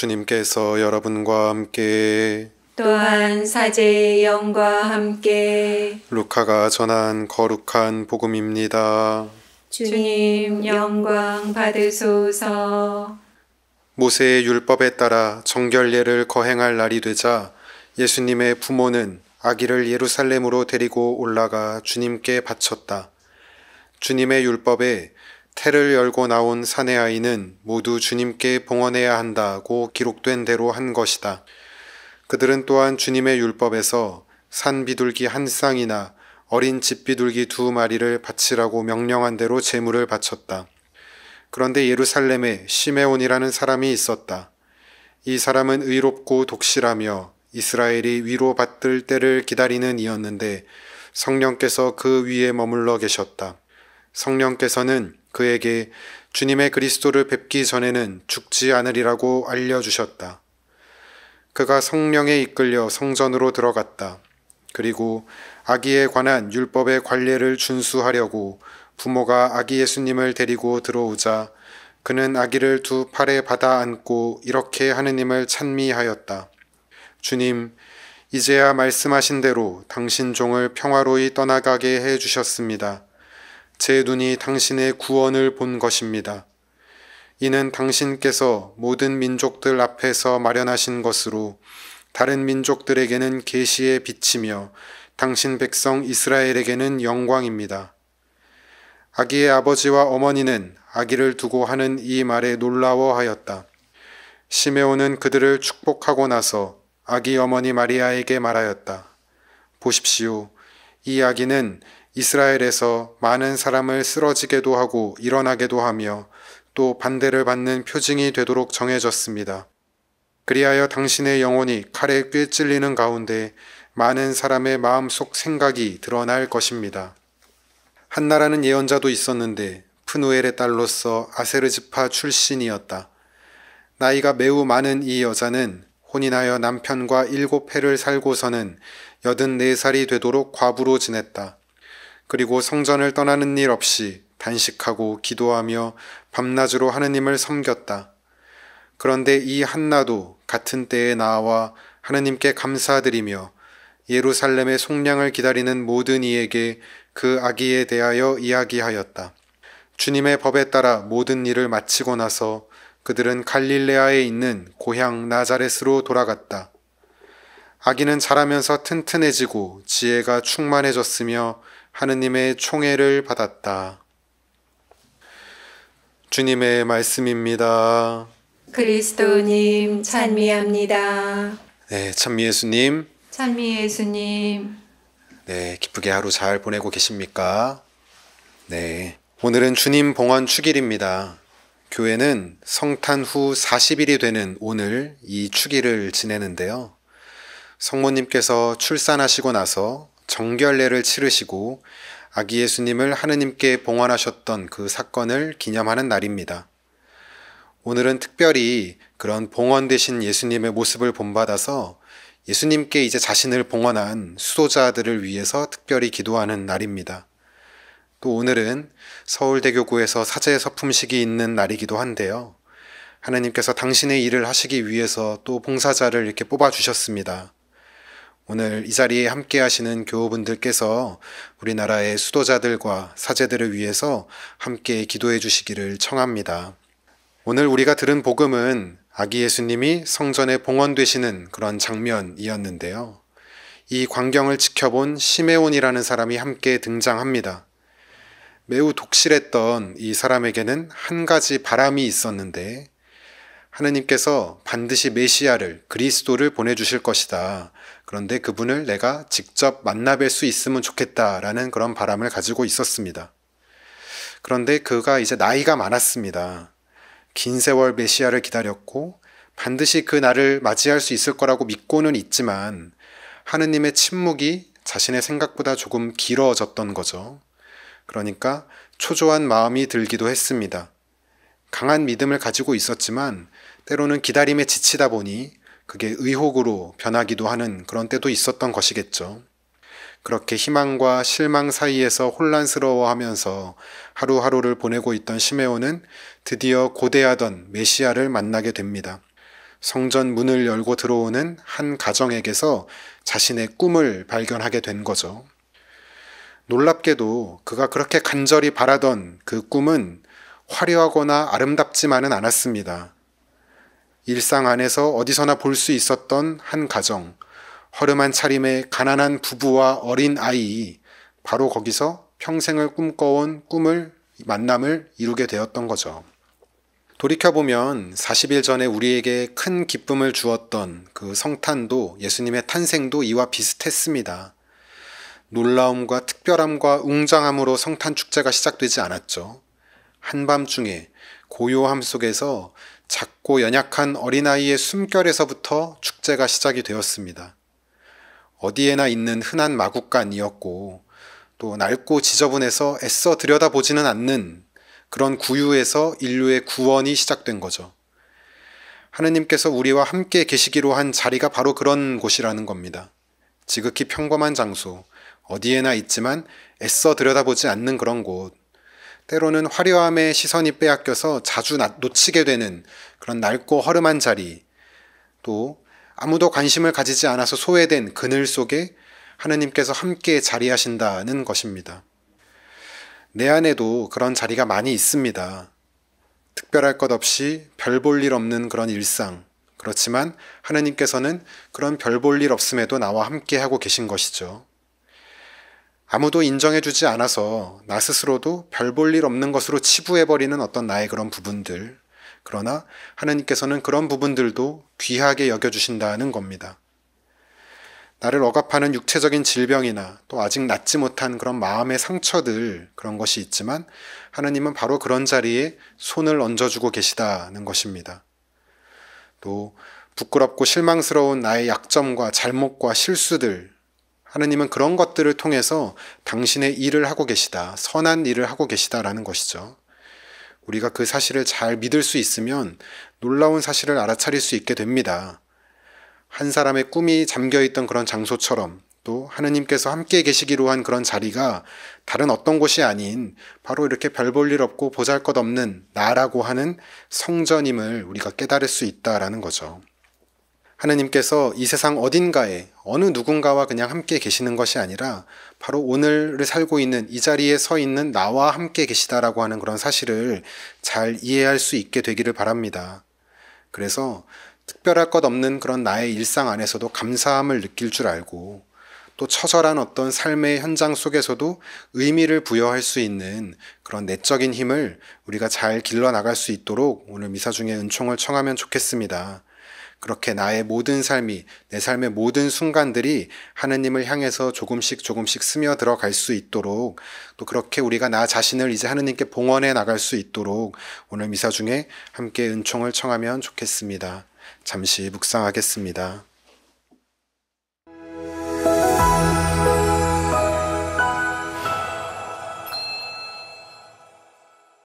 주님께서 여러분과 함께 또한 사제 영과 함께 루카가 전한 거룩한 복음입니다. 주님 영광 받으소서 모세의 율법에 따라 정결례를 거행할 날이 되자 예수님의 부모는 아기를 예루살렘으로 데리고 올라가 주님께 바쳤다. 주님의 율법에 태를 열고 나온 사내 아이는 모두 주님께 봉헌해야 한다고 기록된 대로 한 것이다. 그들은 또한 주님의 율법에서 산 비둘기 한 쌍이나 어린 집 비둘기 두 마리를 바치라고 명령한 대로 제물을 바쳤다. 그런데 예루살렘에 시메온이라는 사람이 있었다. 이 사람은 의롭고 독실하며 이스라엘이 위로받들 때를 기다리는 이었는데 성령께서 그 위에 머물러 계셨다. 성령께서는 그에게 주님의 그리스도를 뵙기 전에는 죽지 않으리라고 알려주셨다. 그가 성령에 이끌려 성전으로 들어갔다. 그리고 아기에 관한 율법의 관례를 준수하려고 부모가 아기 예수님을 데리고 들어오자 그는 아기를 두 팔에 받아 안고 이렇게 하느님을 찬미하였다. 주님, 이제야 말씀하신 대로 당신 종을 평화로이 떠나가게 해 주셨습니다. 제 눈이 당신의 구원을 본 것입니다. 이는 당신께서 모든 민족들 앞에서 마련하신 것으로 다른 민족들에게는 계시의 빛이며 당신 백성 이스라엘에게는 영광입니다. 아기의 아버지와 어머니는 아기를 두고 하는 이 말에 놀라워하였다. 시메온은 그들을 축복하고 나서 아기 어머니 마리아에게 말하였다. 보십시오. 이 아기는 이스라엘에서 많은 사람을 쓰러지게도 하고 일어나게도 하며 또 반대를 받는 표징이 되도록 정해졌습니다. 그리하여 당신의 영혼이 칼에 꿰찔리는 가운데 많은 사람의 마음속 생각이 드러날 것입니다. 한나라는 예언자도 있었는데 푸누엘의 딸로서 아세르지파 출신이었다. 나이가 매우 많은 이 여자는 혼인하여 남편과 일곱 해를 살고서는 8 4살이 되도록 과부로 지냈다. 그리고 성전을 떠나는 일 없이 단식하고 기도하며 밤낮으로 하느님을 섬겼다. 그런데 이 한나도 같은 때에 나와 하느님께 감사드리며 예루살렘의 속량을 기다리는 모든 이에게 그 아기에 대하여 이야기하였다. 주님의 법에 따라 모든 일을 마치고 나서 그들은 갈릴레아에 있는 고향 나자렛으로 돌아갔다. 아기는 자라면서 튼튼해지고 지혜가 충만해졌으며 하느님의 총애를 받았다. 주님의 말씀입니다. 그리스도님 찬미합니다. 네, 찬미 예수님. 찬미 예수님. 네, 기쁘게 하루 잘 보내고 계십니까? 네. 오늘은 주님 봉헌 축일입니다. 교회는 성탄 후 40일이 되는 오늘 이 축일을 지내는데요. 성모님께서 출산하시고 나서 정결례를 치르시고 아기 예수님을 하느님께 봉헌하셨던 그 사건을 기념하는 날입니다. 오늘은 특별히 그런 봉헌되신 예수님의 모습을 본받아서 예수님께 이제 자신을 봉헌한 수도자들을 위해서 특별히 기도하는 날입니다. 또 오늘은 서울대교구에서 사제 서품식이 있는 날이기도 한데요. 하느님께서 당신의 일을 하시기 위해서 또 봉사자를 이렇게 뽑아주셨습니다. 오늘 이 자리에 함께 하시는 교우분들께서 우리나라의 수도자들과 사제들을 위해서 함께 기도해 주시기를 청합니다. 오늘 우리가 들은 복음은 아기 예수님이 성전에 봉헌되시는 그런 장면이었는데요. 이 광경을 지켜본 시메온이라는 사람이 함께 등장합니다. 매우 독실했던 이 사람에게는 한 가지 바람이 있었는데 하느님께서 반드시 메시아를 그리스도를 보내주실 것이다. 그런데 그분을 내가 직접 만나뵐 수 있으면 좋겠다라는 그런 바람을 가지고 있었습니다. 그런데 그가 이제 나이가 많았습니다. 긴 세월 메시아를 기다렸고 반드시 그 날을 맞이할 수 있을 거라고 믿고는 있지만 하느님의 침묵이 자신의 생각보다 조금 길어졌던 거죠. 그러니까 초조한 마음이 들기도 했습니다. 강한 믿음을 가지고 있었지만 때로는 기다림에 지치다 보니 그게 의혹으로 변하기도 하는 그런 때도 있었던 것이겠죠. 그렇게 희망과 실망 사이에서 혼란스러워하면서 하루하루를 보내고 있던 시메오는 드디어 고대하던 메시아를 만나게 됩니다. 성전 문을 열고 들어오는 한 가정에게서 자신의 꿈을 발견하게 된 거죠. 놀랍게도 그가 그렇게 간절히 바라던 그 꿈은 화려하거나 아름답지만은 않았습니다. 일상 안에서 어디서나 볼 수 있었던 한 가정, 허름한 차림의 가난한 부부와 어린 아이, 바로 거기서 평생을 꿈꿔온 꿈을, 만남을 이루게 되었던 거죠. 돌이켜보면 40일 전에 우리에게 큰 기쁨을 주었던 그 성탄도 예수님의 탄생도 이와 비슷했습니다. 놀라움과 특별함과 웅장함으로 성탄 축제가 시작되지 않았죠. 한밤중에 고요함 속에서 작고 연약한 어린아이의 숨결에서부터 축제가 시작이 되었습니다. 어디에나 있는 흔한 마구간이었고 또 낡고 지저분해서 애써 들여다보지는 않는 그런 구유에서 인류의 구원이 시작된 거죠. 하느님께서 우리와 함께 계시기로 한 자리가 바로 그런 곳이라는 겁니다. 지극히 평범한 장소, 어디에나 있지만 애써 들여다보지 않는 그런 곳, 때로는 화려함에 시선이 빼앗겨서 자주 놓치게 되는 그런 낡고 허름한 자리, 또 아무도 관심을 가지지 않아서 소외된 그늘 속에 하느님께서 함께 자리하신다는 것입니다. 내 안에도 그런 자리가 많이 있습니다. 특별할 것 없이 별볼일 없는 그런 일상. 그렇지만 하느님께서는 그런 별볼일 없음에도 나와 함께 하고 계신 것이죠. 아무도 인정해주지 않아서 나 스스로도 별 볼 일 없는 것으로 치부해버리는 어떤 나의 그런 부분들. 그러나 하느님께서는 그런 부분들도 귀하게 여겨주신다는 겁니다. 나를 억압하는 육체적인 질병이나 또 아직 낫지 못한 그런 마음의 상처들 그런 것이 있지만 하느님은 바로 그런 자리에 손을 얹어주고 계시다는 것입니다. 또 부끄럽고 실망스러운 나의 약점과 잘못과 실수들 하느님은 그런 것들을 통해서 당신의 일을 하고 계시다. 선한 일을 하고 계시다라는 것이죠. 우리가 그 사실을 잘 믿을 수 있으면 놀라운 사실을 알아차릴 수 있게 됩니다. 한 사람의 꿈이 잠겨 있던 그런 장소처럼 또 하느님께서 함께 계시기로 한 그런 자리가 다른 어떤 곳이 아닌 바로 이렇게 별볼일 없고 보잘 것 없는 나라고 하는 성전임을 우리가 깨달을 수 있다라는 거죠. 하느님께서이 세상 어딘가에 어느 누군가와 그냥 함께 계시는 것이 아니라 바로 오늘을 살고 있는 이 자리에 서 있는 나와 함께 계시다라고 하는 그런 사실을 잘 이해할 수 있게 되기를 바랍니다. 그래서 특별할 것 없는 그런 나의 일상 안에서도 감사함을 느낄 줄 알고 또 처절한 어떤 삶의 현장 속에서도 의미를 부여할 수 있는 그런 내적인 힘을 우리가 잘 길러나갈 수 있도록 오늘 미사 중에 은총을 청하면 좋겠습니다. 그렇게 나의 모든 삶이 내 삶의 모든 순간들이 하느님을 향해서 조금씩 조금씩 스며들어갈 수 있도록 또 그렇게 우리가 나 자신을 이제 하느님께 봉헌해 나갈 수 있도록 오늘 미사 중에 함께 은총을 청하면 좋겠습니다. 잠시 묵상하겠습니다.